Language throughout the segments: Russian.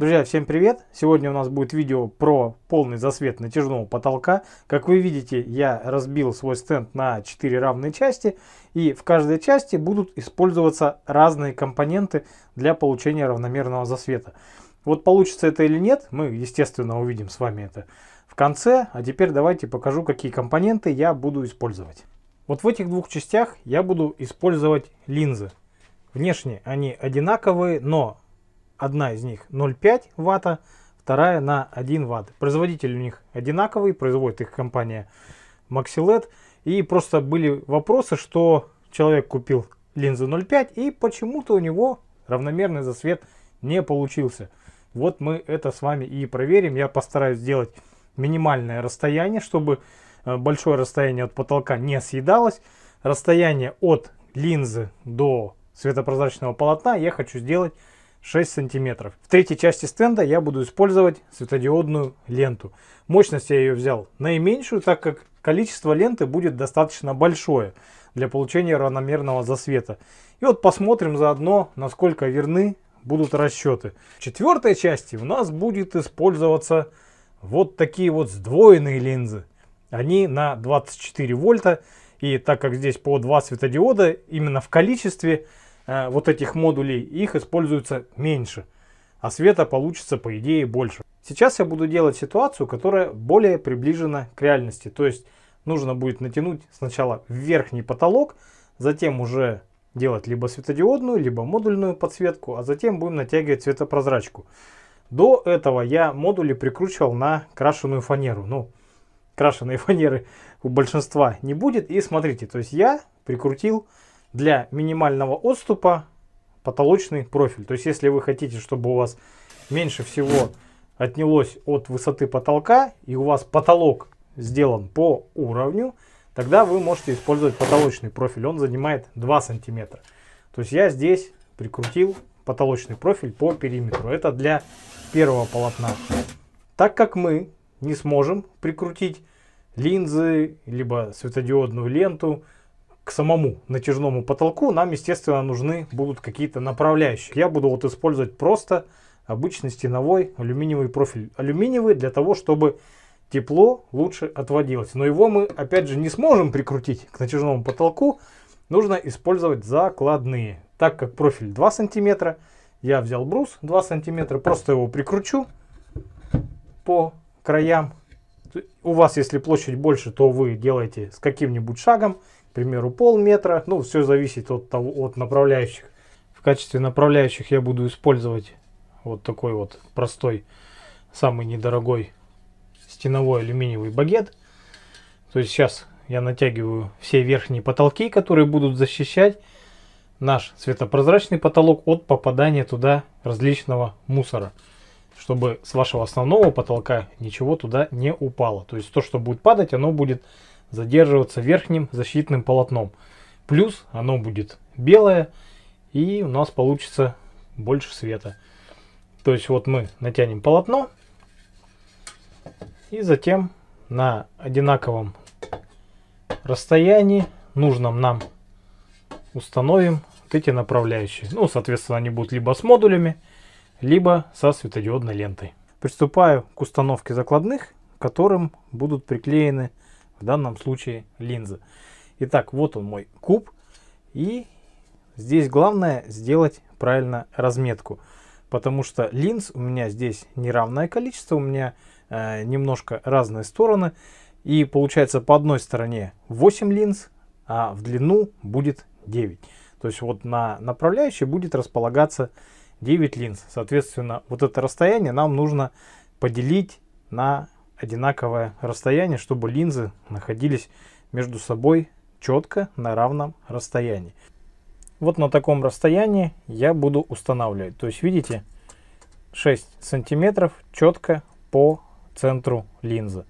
Друзья, всем привет! Сегодня у нас будет видео про полный засвет натяжного потолка. Как вы видите, я разбил свой стенд на 4 равные части. И в каждой части будут использоваться разные компоненты для получения равномерного засвета. Вот получится это или нет, мы, естественно, увидим с вами это в конце. А теперь давайте покажу, какие компоненты я буду использовать. Вот в этих двух частях я буду использовать линзы. Внешне они одинаковые, но Одна из них 0,5 ватта, вторая на 1 ватт. Производитель у них одинаковый, производит их компания MaxiLED, И просто были вопросы, что человек купил линзу 0,5 и почему-то у него равномерный засвет не получился. Вот мы это с вами и проверим. Я постараюсь сделать минимальное расстояние, чтобы э, большое расстояние от потолка не съедалось. Расстояние от линзы до светопрозрачного полотна я хочу сделать 6 сантиметров. В третьей части стенда я буду использовать светодиодную ленту. Мощность я ее взял наименьшую, так как количество ленты будет достаточно большое для получения равномерного засвета. И вот посмотрим заодно, насколько верны будут расчеты. В четвертой части у нас будет использоваться вот такие вот сдвоенные линзы. Они на 24 вольта. И так как здесь по два светодиода, именно в количестве Э, вот этих модулей, их используется меньше, а света получится по идее больше. Сейчас я буду делать ситуацию, которая более приближена к реальности, то есть нужно будет натянуть сначала верхний потолок, затем уже делать либо светодиодную, либо модульную подсветку, а затем будем натягивать светопрозрачку. До этого я модули прикручивал на крашеную фанеру. Ну, крашеной фанеры у большинства не будет. И смотрите, то есть я прикрутил для минимального отступа потолочный профиль. То есть, если вы хотите, чтобы у вас меньше всего отнялось от высоты потолка, и у вас потолок сделан по уровню, тогда вы можете использовать потолочный профиль. Он занимает 2 сантиметра. То есть, я здесь прикрутил потолочный профиль по периметру. Это для первого полотна. Так как мы не сможем прикрутить линзы, либо светодиодную ленту, к самому натяжному потолку, нам, естественно, нужны будут какие-то направляющие. Я буду вот использовать просто обычный стеновой алюминиевый профиль. Алюминиевый для того, чтобы тепло лучше отводилось. Но его мы, опять же, не сможем прикрутить к натяжному потолку. Нужно использовать закладные. Так как профиль 2 сантиметра, я взял брус 2 сантиметра, просто его прикручу по краям. У вас, если площадь больше, то вы делаете с каким-нибудь шагом к примеру, полметра. Ну, все зависит от того, от направляющих. В качестве направляющих я буду использовать вот такой вот простой, самый недорогой стеновой алюминиевый багет. То есть сейчас я натягиваю все верхние потолки, которые будут защищать наш светопрозрачный потолок от попадания туда различного мусора. Чтобы с вашего основного потолка ничего туда не упало. То есть то, что будет падать, оно будет задерживаться верхним защитным полотном. Плюс оно будет белое и у нас получится больше света. То есть вот мы натянем полотно и затем на одинаковом расстоянии нужном нам установим вот эти направляющие. Ну, соответственно, они будут либо с модулями, либо со светодиодной лентой. Приступаю к установке закладных, к которым будут приклеены в данном случае линзы. Итак, вот он мой куб. И здесь главное сделать правильно разметку. Потому что линз у меня здесь неравное количество, у меня э, немножко разные стороны. И получается по одной стороне 8 линз, а в длину будет 9. То есть вот на направляющей будет располагаться 9 линз. Соответственно, вот это расстояние нам нужно поделить на одинаковое расстояние, чтобы линзы находились между собой четко на равном расстоянии. Вот на таком расстоянии я буду устанавливать. То есть, видите, 6 сантиметров четко по центру линзы.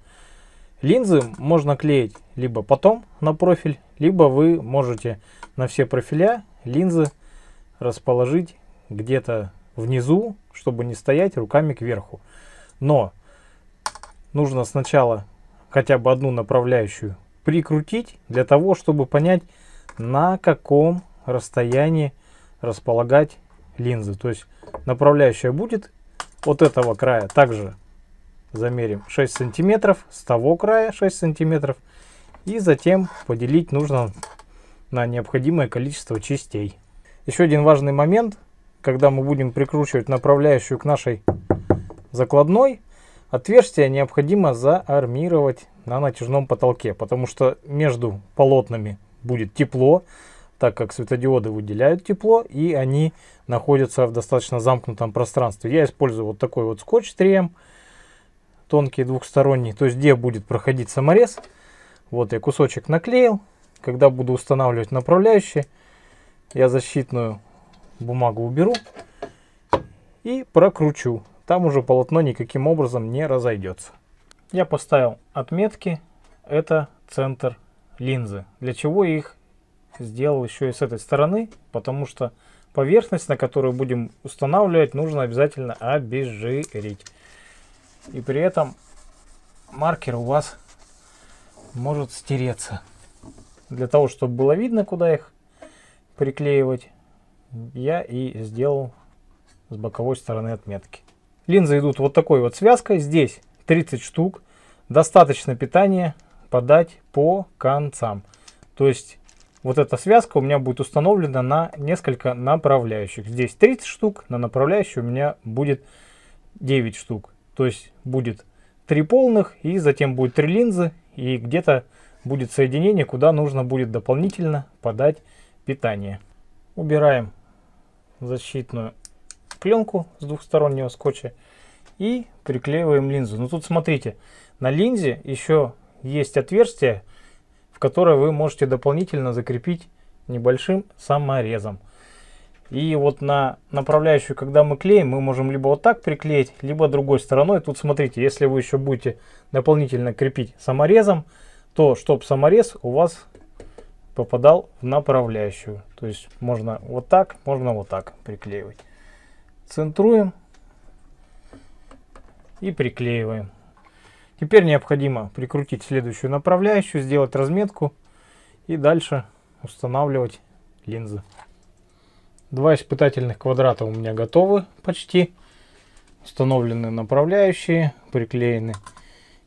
Линзы можно клеить либо потом на профиль, либо вы можете на все профиля линзы расположить где-то внизу, чтобы не стоять руками кверху. Но нужно сначала хотя бы одну направляющую прикрутить для того, чтобы понять, на каком расстоянии располагать линзы. То есть направляющая будет от этого края. Также замерим 6 сантиметров, с того края 6 сантиметров. И затем поделить нужно на необходимое количество частей. Еще один важный момент, когда мы будем прикручивать направляющую к нашей закладной, Отверстие необходимо заармировать на натяжном потолке, потому что между полотнами будет тепло, так как светодиоды выделяют тепло, и они находятся в достаточно замкнутом пространстве. Я использую вот такой вот скотч 3М, тонкий двухсторонний, то есть где будет проходить саморез. Вот я кусочек наклеил. Когда буду устанавливать направляющие, я защитную бумагу уберу и прокручу там уже полотно никаким образом не разойдется. Я поставил отметки, это центр линзы. Для чего я их сделал еще и с этой стороны, потому что поверхность, на которую будем устанавливать, нужно обязательно обезжирить. И при этом маркер у вас может стереться. Для того, чтобы было видно, куда их приклеивать, я и сделал с боковой стороны отметки. Линзы идут вот такой вот связкой. Здесь 30 штук. Достаточно питания подать по концам. То есть вот эта связка у меня будет установлена на несколько направляющих. Здесь 30 штук, на направляющую у меня будет 9 штук. То есть будет 3 полных, и затем будет 3 линзы, и где-то будет соединение, куда нужно будет дополнительно подать питание. Убираем защитную пленку с двухстороннего скотча и приклеиваем линзу. Но ну, тут смотрите, на линзе еще есть отверстие, в которое вы можете дополнительно закрепить небольшим саморезом. И вот на направляющую, когда мы клеим, мы можем либо вот так приклеить, либо другой стороной. Тут смотрите, если вы еще будете дополнительно крепить саморезом, то чтобы саморез у вас попадал в направляющую. То есть можно вот так, можно вот так приклеивать центруем и приклеиваем. Теперь необходимо прикрутить следующую направляющую, сделать разметку и дальше устанавливать линзы. Два испытательных квадрата у меня готовы почти. Установлены направляющие, приклеены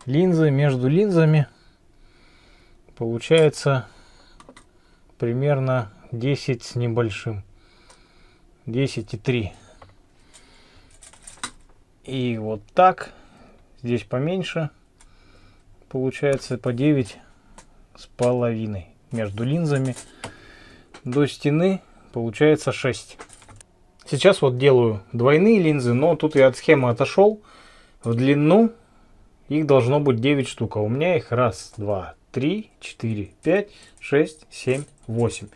линзы. Между линзами получается примерно 10 с небольшим. и 10,3 и вот так. Здесь поменьше. Получается по 9 с половиной между линзами. До стены получается 6. Сейчас вот делаю двойные линзы, но тут я от схемы отошел. В длину их должно быть 9 штук. А у меня их 1, 2, 3, 4, 5, 6, 7, 8.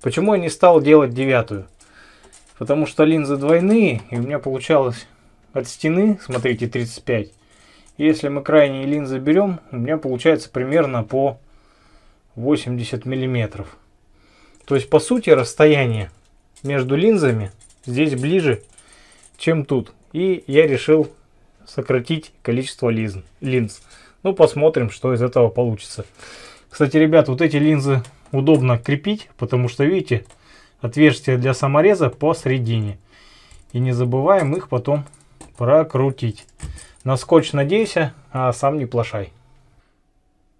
Почему я не стал делать девятую? Потому что линзы двойные, и у меня получалось от стены, смотрите, 35. Если мы крайние линзы берем, у меня получается примерно по 80 миллиметров. То есть, по сути, расстояние между линзами здесь ближе, чем тут. И я решил сократить количество линз. линз. Ну, посмотрим, что из этого получится. Кстати, ребят, вот эти линзы удобно крепить, потому что, видите, отверстие для самореза посередине. И не забываем их потом прокрутить. На скотч надейся, а сам не плашай.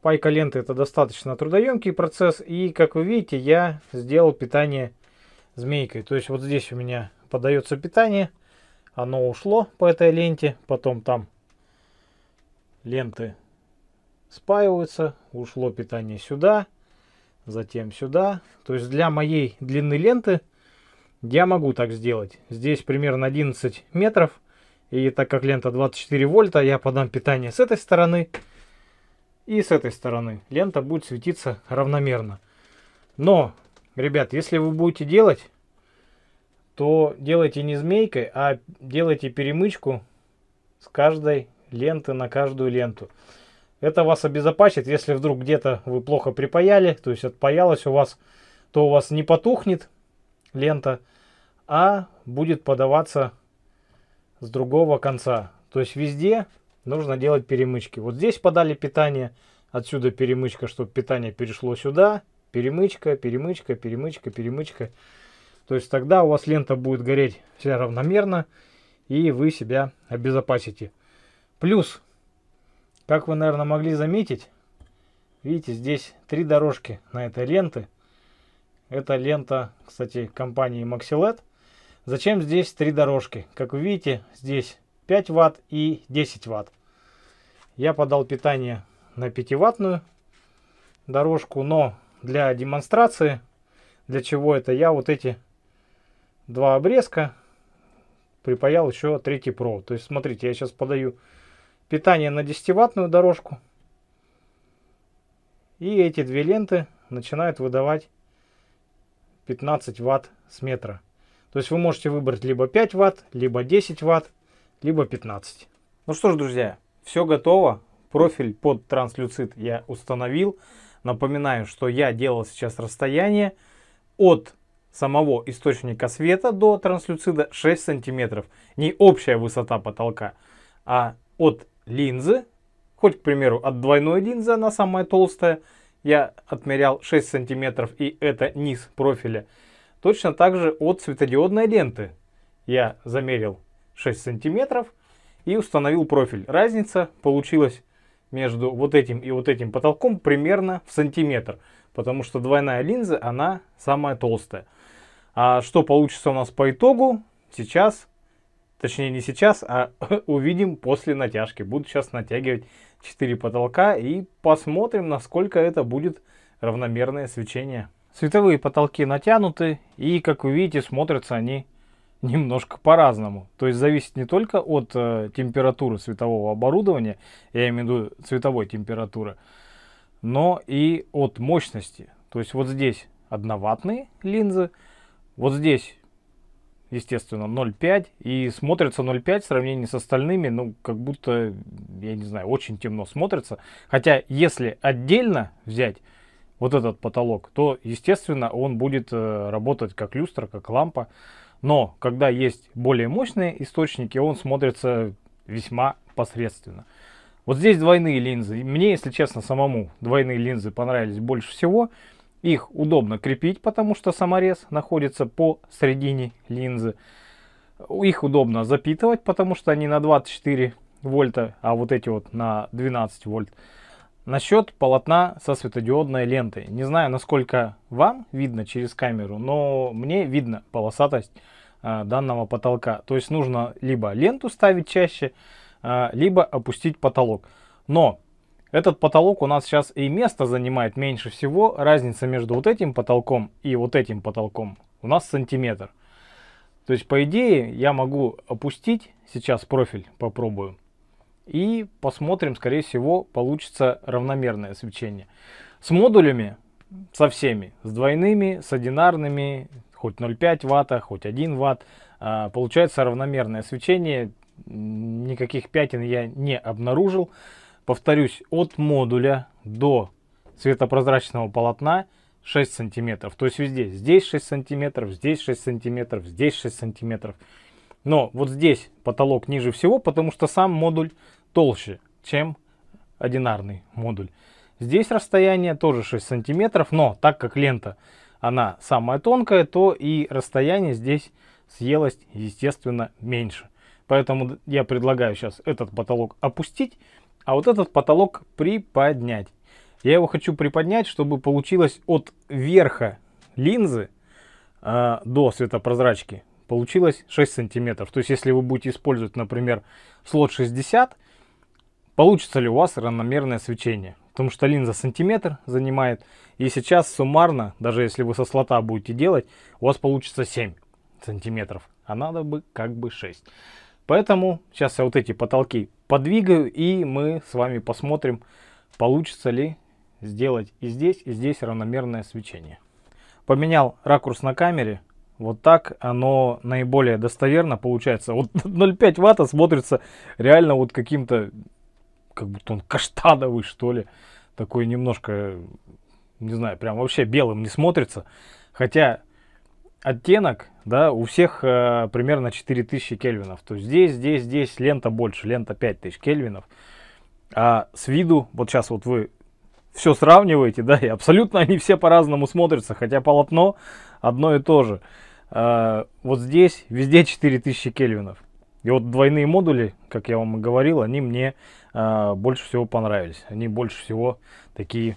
Пайка ленты это достаточно трудоемкий процесс. И как вы видите, я сделал питание змейкой. То есть вот здесь у меня подается питание. Оно ушло по этой ленте. Потом там ленты спаиваются. Ушло питание сюда. Затем сюда. То есть для моей длины ленты я могу так сделать. Здесь примерно 11 метров. И так как лента 24 вольта, я подам питание с этой стороны и с этой стороны. Лента будет светиться равномерно. Но, ребят, если вы будете делать, то делайте не змейкой, а делайте перемычку с каждой ленты на каждую ленту. Это вас обезопасит, если вдруг где-то вы плохо припаяли, то есть отпаялось у вас, то у вас не потухнет лента, а будет подаваться с другого конца. То есть везде нужно делать перемычки. Вот здесь подали питание, отсюда перемычка, чтобы питание перешло сюда. Перемычка, перемычка, перемычка, перемычка. То есть тогда у вас лента будет гореть вся равномерно, и вы себя обезопасите. Плюс, как вы, наверное, могли заметить, видите, здесь три дорожки на этой ленты. Это лента, кстати, компании Maxilet. Зачем здесь три дорожки? Как вы видите, здесь 5 ватт и 10 ватт. Я подал питание на 5 ваттную дорожку, но для демонстрации, для чего это, я вот эти два обрезка припаял еще третий провод. То есть, смотрите, я сейчас подаю питание на 10-ваттную дорожку. И эти две ленты начинают выдавать 15 ватт с метра. То есть вы можете выбрать либо 5 ватт, либо 10 ватт, либо 15. Ну что ж, друзья, все готово. Профиль под транслюцит я установил. Напоминаю, что я делал сейчас расстояние от самого источника света до транслюцида 6 сантиметров. Не общая высота потолка, а от линзы, хоть, к примеру, от двойной линзы, она самая толстая, я отмерял 6 сантиметров, и это низ профиля, Точно так же от светодиодной ленты я замерил 6 сантиметров и установил профиль. Разница получилась между вот этим и вот этим потолком примерно в сантиметр, потому что двойная линза, она самая толстая. А что получится у нас по итогу, сейчас, точнее не сейчас, а увидим после натяжки. Буду сейчас натягивать 4 потолка и посмотрим, насколько это будет равномерное свечение. Световые потолки натянуты и, как вы видите, смотрятся они немножко по-разному. То есть зависит не только от э, температуры светового оборудования, я имею в виду цветовой температуры, но и от мощности. То есть вот здесь одноватные линзы, вот здесь, естественно, 0,5. И смотрится 0,5 в сравнении с остальными, ну, как будто, я не знаю, очень темно смотрится. Хотя, если отдельно взять, вот этот потолок, то, естественно, он будет э, работать как люстра, как лампа. Но когда есть более мощные источники, он смотрится весьма посредственно. Вот здесь двойные линзы. Мне, если честно, самому двойные линзы понравились больше всего. Их удобно крепить, потому что саморез находится по середине линзы. Их удобно запитывать, потому что они на 24 вольта, а вот эти вот на 12 вольт. Насчет полотна со светодиодной лентой. Не знаю, насколько вам видно через камеру, но мне видно полосатость а, данного потолка. То есть нужно либо ленту ставить чаще, а, либо опустить потолок. Но этот потолок у нас сейчас и место занимает меньше всего. Разница между вот этим потолком и вот этим потолком у нас сантиметр. То есть, по идее, я могу опустить, сейчас профиль попробую, и посмотрим, скорее всего, получится равномерное свечение. С модулями, со всеми, с двойными, с одинарными, хоть 0,5 ватта, хоть 1 ватт, а, получается равномерное свечение. Никаких пятен я не обнаружил. Повторюсь, от модуля до светопрозрачного полотна 6 сантиметров. То есть везде, здесь 6 сантиметров, здесь 6 сантиметров, здесь 6 сантиметров. Но вот здесь потолок ниже всего, потому что сам модуль толще, чем одинарный модуль. Здесь расстояние тоже 6 сантиметров, но так как лента она самая тонкая, то и расстояние здесь съелось, естественно, меньше. Поэтому я предлагаю сейчас этот потолок опустить, а вот этот потолок приподнять. Я его хочу приподнять, чтобы получилось от верха линзы э, до светопрозрачки получилось 6 сантиметров. То есть, если вы будете использовать, например, слот 60, Получится ли у вас равномерное свечение? Потому что линза сантиметр занимает, и сейчас суммарно, даже если вы со слота будете делать, у вас получится 7 сантиметров, а надо бы как бы 6. Поэтому сейчас я вот эти потолки подвигаю, и мы с вами посмотрим, получится ли сделать и здесь, и здесь равномерное свечение. Поменял ракурс на камере, вот так оно наиболее достоверно получается. Вот 0,5 ватта смотрится реально вот каким-то как будто он каштановый, что ли. Такой немножко, не знаю, прям вообще белым не смотрится. Хотя оттенок, да, у всех э, примерно 4000 кельвинов. То есть здесь, здесь, здесь лента больше, лента 5000 кельвинов. А с виду, вот сейчас вот вы все сравниваете, да, и абсолютно они все по-разному смотрятся, хотя полотно одно и то же. А, вот здесь везде 4000 кельвинов. И вот двойные модули, как я вам и говорил, они мне а, больше всего понравились. Они больше всего такие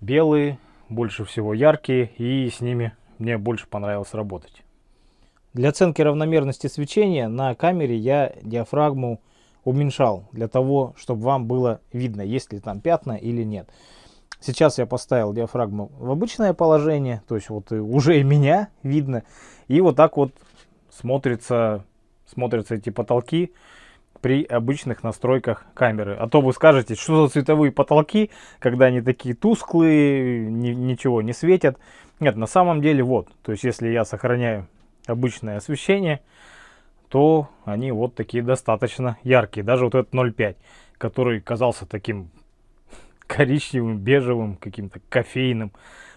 белые, больше всего яркие, и с ними мне больше понравилось работать. Для оценки равномерности свечения на камере я диафрагму уменьшал, для того, чтобы вам было видно, есть ли там пятна или нет. Сейчас я поставил диафрагму в обычное положение, то есть вот уже и меня видно. И вот так вот смотрятся, смотрятся эти потолки при обычных настройках камеры. А то вы скажете, что за цветовые потолки, когда они такие тусклые, ни, ничего не светят. Нет, на самом деле вот. То есть, если я сохраняю обычное освещение, то они вот такие достаточно яркие. Даже вот этот 0,5, который казался таким коричневым, бежевым, каким-то кофейным.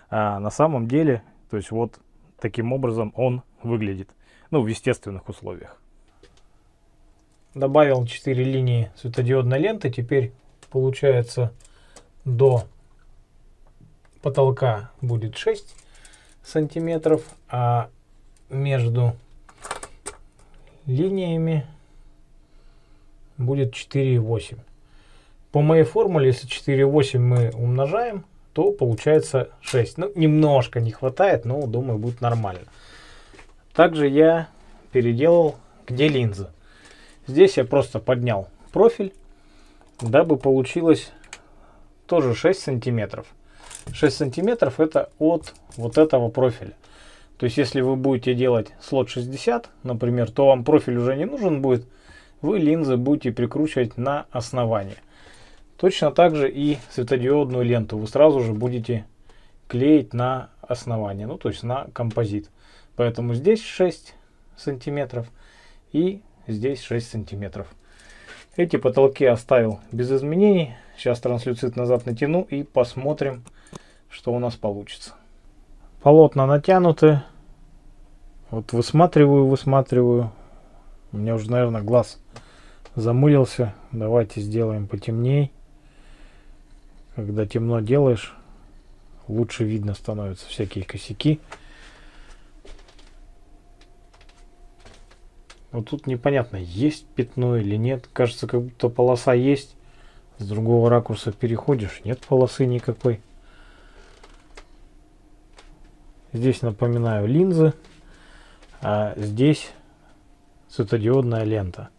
А на самом деле, то есть вот таким образом он выглядит. Ну, в естественных условиях добавил 4 линии светодиодной ленты. Теперь получается до потолка будет 6 сантиметров, а между линиями будет 4,8. По моей формуле, если 4,8 мы умножаем, то получается 6. Ну, немножко не хватает, но, думаю, будет нормально. Также я переделал, где линза. Здесь я просто поднял профиль, дабы получилось тоже 6 сантиметров. 6 сантиметров это от вот этого профиля. То есть, если вы будете делать слот 60, например, то вам профиль уже не нужен будет, вы линзы будете прикручивать на основание. Точно так же и светодиодную ленту вы сразу же будете клеить на основание, ну то есть на композит. Поэтому здесь 6 сантиметров и здесь 6 сантиметров. Эти потолки оставил без изменений. Сейчас транслюцит назад натяну и посмотрим, что у нас получится. Полотна натянуты. Вот высматриваю, высматриваю. У меня уже, наверное, глаз замылился. Давайте сделаем потемней. Когда темно делаешь, лучше видно становятся всякие косяки. Вот тут непонятно, есть пятно или нет. Кажется, как будто полоса есть. С другого ракурса переходишь, нет полосы никакой. Здесь, напоминаю, линзы. А здесь светодиодная лента.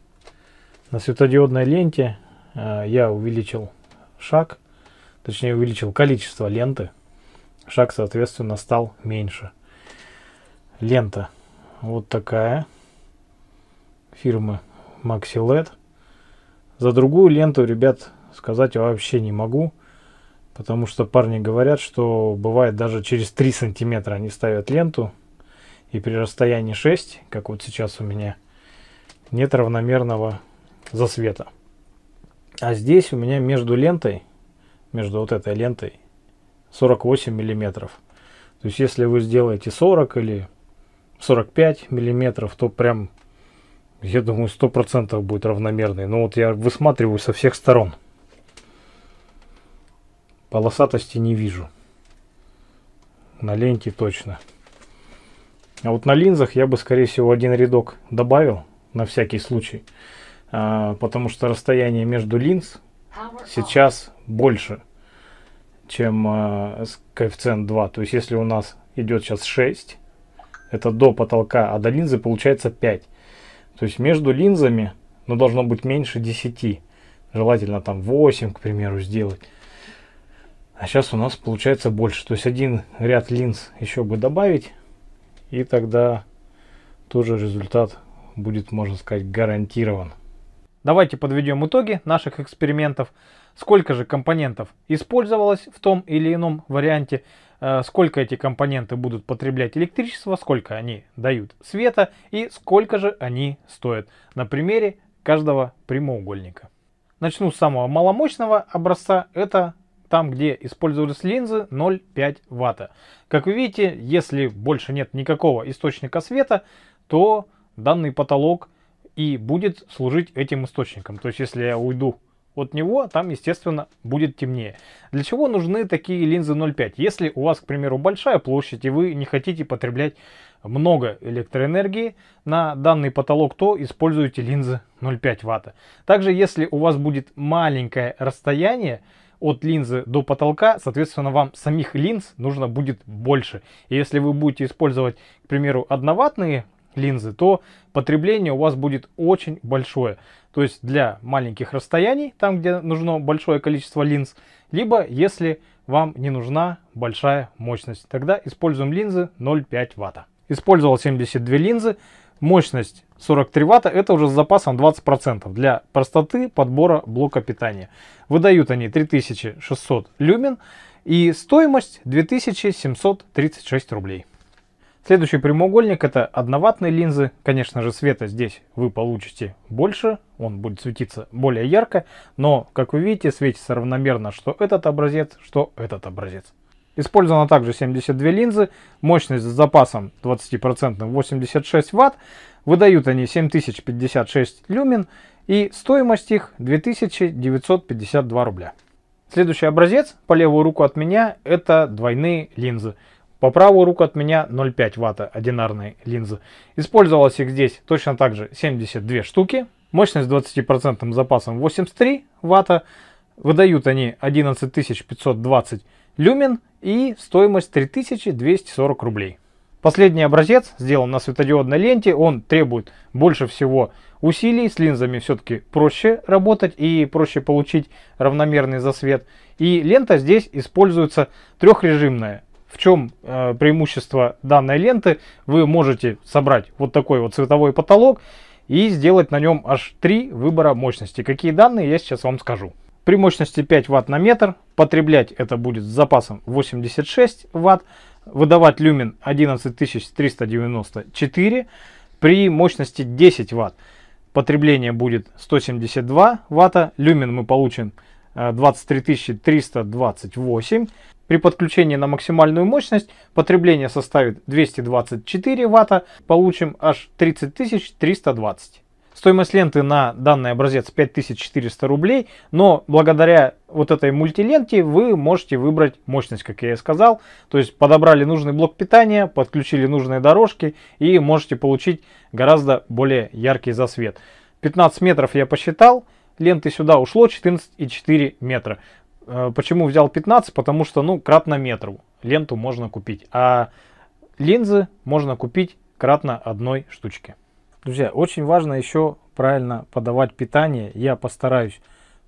На светодиодной ленте а, я увеличил шаг, точнее увеличил количество ленты. Шаг, соответственно, стал меньше. Лента вот такая фирмы MaxiLED. За другую ленту, ребят, сказать вообще не могу, потому что парни говорят, что бывает даже через 3 сантиметра они ставят ленту, и при расстоянии 6, как вот сейчас у меня, нет равномерного засвета. А здесь у меня между лентой, между вот этой лентой, 48 миллиметров. То есть если вы сделаете 40 или 45 миллиметров, то прям я думаю, сто процентов будет равномерный. Но вот я высматриваю со всех сторон. Полосатости не вижу. На ленте точно. А вот на линзах я бы, скорее всего, один рядок добавил, на всякий случай. А, потому что расстояние между линз сейчас больше, чем а, коэффициент 2. То есть, если у нас идет сейчас 6, это до потолка, а до линзы получается 5. То есть между линзами ну, должно быть меньше 10. Желательно там 8, к примеру, сделать. А сейчас у нас получается больше. То есть один ряд линз еще бы добавить. И тогда тоже результат будет, можно сказать, гарантирован. Давайте подведем итоги наших экспериментов. Сколько же компонентов использовалось в том или ином варианте. Э, сколько эти компоненты будут потреблять электричество, сколько они дают света и сколько же они стоят на примере каждого прямоугольника. Начну с самого маломощного образца, это там, где использовались линзы 0,5 ватта. Как вы видите, если больше нет никакого источника света, то данный потолок и будет служить этим источником. То есть, если я уйду от него там, естественно, будет темнее. Для чего нужны такие линзы 0,5? Если у вас, к примеру, большая площадь и вы не хотите потреблять много электроэнергии на данный потолок, то используйте линзы 0,5 ватта. Также, если у вас будет маленькое расстояние, от линзы до потолка, соответственно, вам самих линз нужно будет больше. И если вы будете использовать, к примеру, одноватные линзы, то потребление у вас будет очень большое. То есть для маленьких расстояний, там где нужно большое количество линз, либо если вам не нужна большая мощность, тогда используем линзы 0,5 ватта. Использовал 72 линзы, мощность 43 ватта, это уже с запасом 20% для простоты подбора блока питания. Выдают они 3600 люмен и стоимость 2736 рублей. Следующий прямоугольник это одноватные линзы. Конечно же, света здесь вы получите больше, он будет светиться более ярко, но, как вы видите, светится равномерно, что этот образец, что этот образец. Использовано также 72 линзы, мощность с запасом 20% 86 Вт, выдают они 7056 люмен и стоимость их 2952 рубля. Следующий образец по левую руку от меня это двойные линзы. По правую руку от меня 0,5 ватта одинарной линзы. использовалась их здесь точно так же 72 штуки. Мощность с 20% запасом 83 ватта. Выдают они 11520 люмен и стоимость 3240 рублей. Последний образец сделан на светодиодной ленте, он требует больше всего усилий, с линзами все-таки проще работать и проще получить равномерный засвет. И лента здесь используется трехрежимная, в чем э, преимущество данной ленты? Вы можете собрать вот такой вот цветовой потолок и сделать на нем аж три выбора мощности. Какие данные, я сейчас вам скажу. При мощности 5 Вт на метр потреблять это будет с запасом 86 Вт, выдавать люмен 11394, при мощности 10 Вт потребление будет 172 Вт, люмен мы получим 23 э, 328. При подключении на максимальную мощность потребление составит 224 ватта, получим аж 30 320. Стоимость ленты на данный образец 5400 рублей, но благодаря вот этой мультиленте вы можете выбрать мощность, как я и сказал. То есть подобрали нужный блок питания, подключили нужные дорожки и можете получить гораздо более яркий засвет. 15 метров я посчитал, ленты сюда ушло 14,4 метра. Э, почему взял 15? Потому что, ну, кратно метру ленту можно купить. А линзы можно купить кратно одной штучке. Друзья, очень важно еще правильно подавать питание. Я постараюсь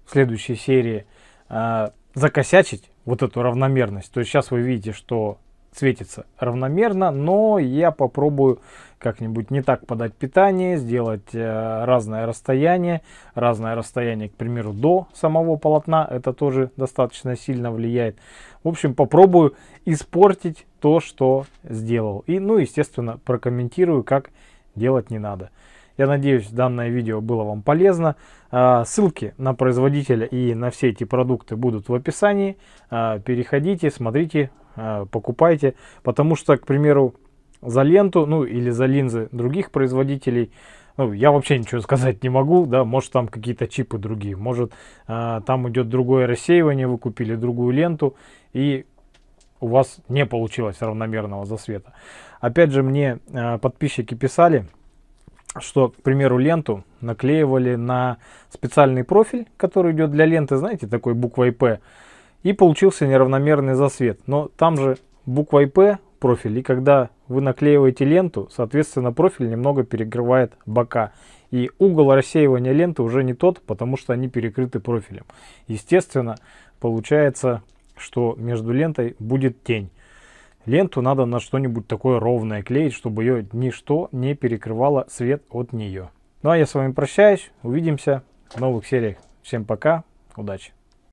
в следующей серии э, закосячить вот эту равномерность. То есть сейчас вы видите, что светится равномерно, но я попробую как-нибудь не так подать питание, сделать э, разное расстояние, разное расстояние, к примеру, до самого полотна, это тоже достаточно сильно влияет. В общем, попробую испортить то, что сделал. И, ну, естественно, прокомментирую, как делать не надо. Я надеюсь, данное видео было вам полезно. А, ссылки на производителя и на все эти продукты будут в описании. А, переходите, смотрите, а, покупайте. Потому что, к примеру, за ленту, ну или за линзы других производителей, ну, я вообще ничего сказать не могу, да, может там какие-то чипы другие, может там идет другое рассеивание, вы купили другую ленту и у вас не получилось равномерного засвета. Опять же, мне подписчики писали, что, к примеру, ленту наклеивали на специальный профиль, который идет для ленты, знаете, такой буквой «П», и получился неравномерный засвет. Но там же буквой «П» профиль, и когда вы наклеиваете ленту, соответственно, профиль немного перекрывает бока. И угол рассеивания ленты уже не тот, потому что они перекрыты профилем. Естественно, получается, что между лентой будет тень. Ленту надо на что-нибудь такое ровное клеить, чтобы ее ничто не перекрывало свет от нее. Ну а я с вами прощаюсь, увидимся в новых сериях. Всем пока, удачи!